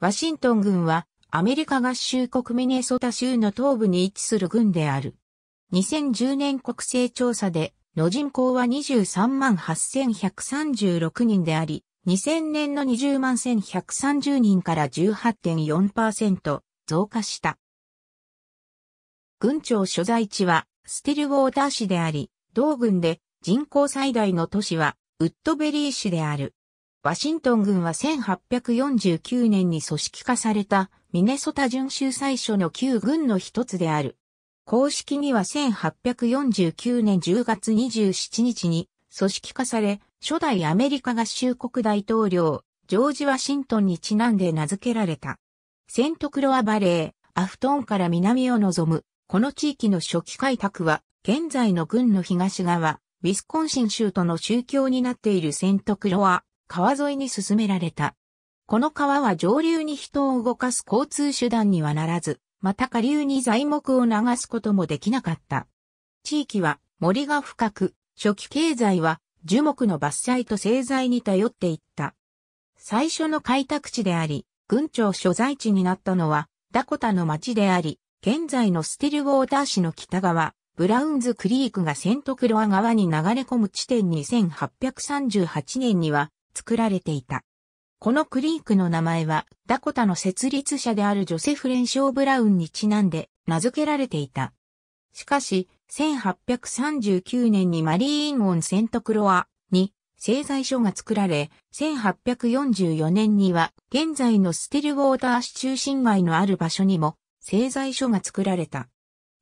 ワシントン軍はアメリカ合衆国ミネソタ州の東部に位置する軍である。2010年国勢調査で、の人口は23万8136人であり、2000年の20万1130人から18.4%増加した。軍庁所在地はステルウォーター市であり、同軍で人口最大の都市はウッドベリー市である。ワシントン軍は1849年に組織化されたミネソタ準州最初の旧軍の一つである。公式には1849年10月27日に組織化され、初代アメリカ合衆国大統領、ジョージ・ワシントンにちなんで名付けられた。セントクロアバレー、アフトンから南を望む、この地域の初期開拓は、現在の軍の東側、ウィスコンシン州との宗教になっているセントクロア、川沿いに進められた。この川は上流に人を動かす交通手段にはならず、また下流に材木を流すこともできなかった。地域は森が深く、初期経済は樹木の伐採と製材に頼っていった。最初の開拓地であり、郡庁所在地になったのは、ダコタの町であり、現在のスティルウォーター市の北側、ブラウンズクリークがセントクロア川に流れ込む地点に1838年には、作られていた。このクリークの名前は、ダコタの設立者であるジョセフ・レンショー・ブラウンにちなんで名付けられていた。しかし、1839年にマリーン・オン・セント・クロアに製材所が作られ、1844年には現在のステルウォーター市中心街のある場所にも製材所が作られた。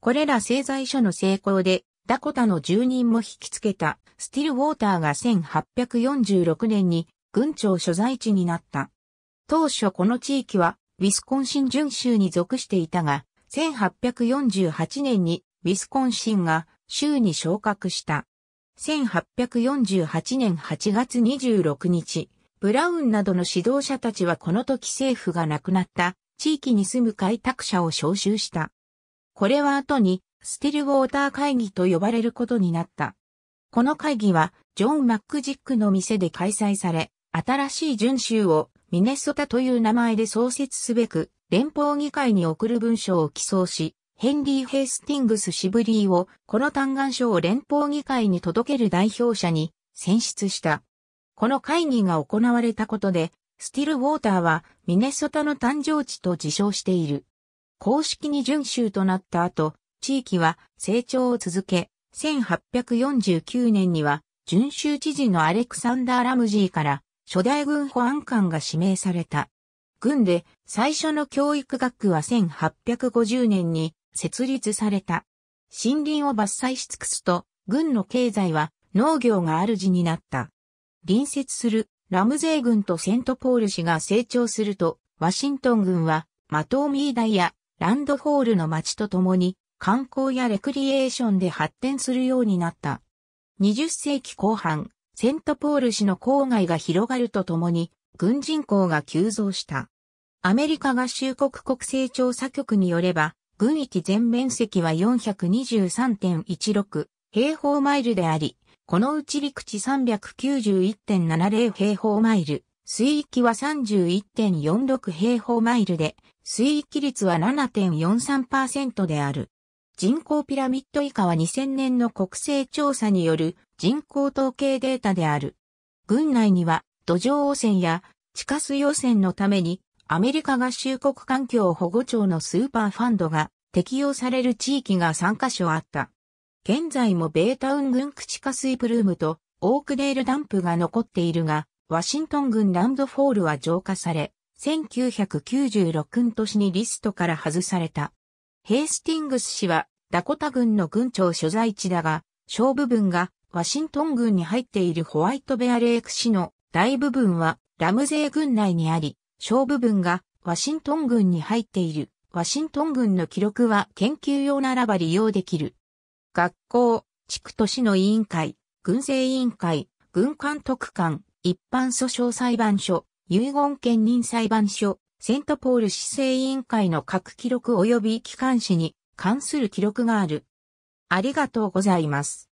これら製材所の成功でダコタの住人も引きつけた、スティルウォーターが1846年に軍庁所在地になった。当初この地域は、ウィスコンシン準州に属していたが、1848年にウィスコンシンが州に昇格した。1848年8月26日、ブラウンなどの指導者たちはこの時政府が亡くなった地域に住む開拓者を招集した。これは後にスティルウォーター会議と呼ばれることになった。この会議は、ジョン・マックジックの店で開催され、新しい準州をミネソタという名前で創設すべく、連邦議会に送る文書を寄贈し、ヘンリー・ヘイスティングス・シブリーを、この嘆願書を連邦議会に届ける代表者に選出した。この会議が行われたことで、スティルウォーターはミネソタの誕生地と自称している。公式に準州となった後、地域は成長を続け、1849年には、準州知事のアレクサンダー・ラムジーから初代軍保安官が指名された。軍で最初の教育学区は1850年に設立された。森林を伐採し尽くすと、軍の経済は農業が主になった。隣接するラムゼー軍とセントポール市が成長すると、ワシントン軍はマトーミーダイやランドホールの町と共に観光やレクリエーションで発展するようになった。20世紀後半、セントポール市の郊外が広がるとともに、軍人口が急増した。アメリカ合衆国国勢調査局によれば、軍域全面積は423.16平方マイルであり、このうち陸地391.70平方マイル、水域は31.46平方マイルで、水域率は7.43%である。人口ピラミッド以下は2000年の国勢調査による人口統計データである。軍内には土壌汚染や地下水汚染のためにアメリカ合衆国環境保護庁のスーパーファンドが適用される地域が3カ所あった。現在もベータウン区地下水プルームとオークデールダンプが残っているが、ワシントン郡ランドフォールは浄化され、1996年にリストから外された。ヘイスティングス氏はダコタ軍の軍庁所在地だが、小部分がワシントン軍に入っているホワイトベアレーク市の大部分はラムゼー軍内にあり、小部分がワシントン軍に入っているワシントン軍の記録は研究用ならば利用できる。学校、地区都市の委員会、軍政委員会、軍監督官、一般訴訟裁判所、遺言兼任裁判所、セントポール市政委員会の各記録及び機関紙に関する記録がある。ありがとうございます。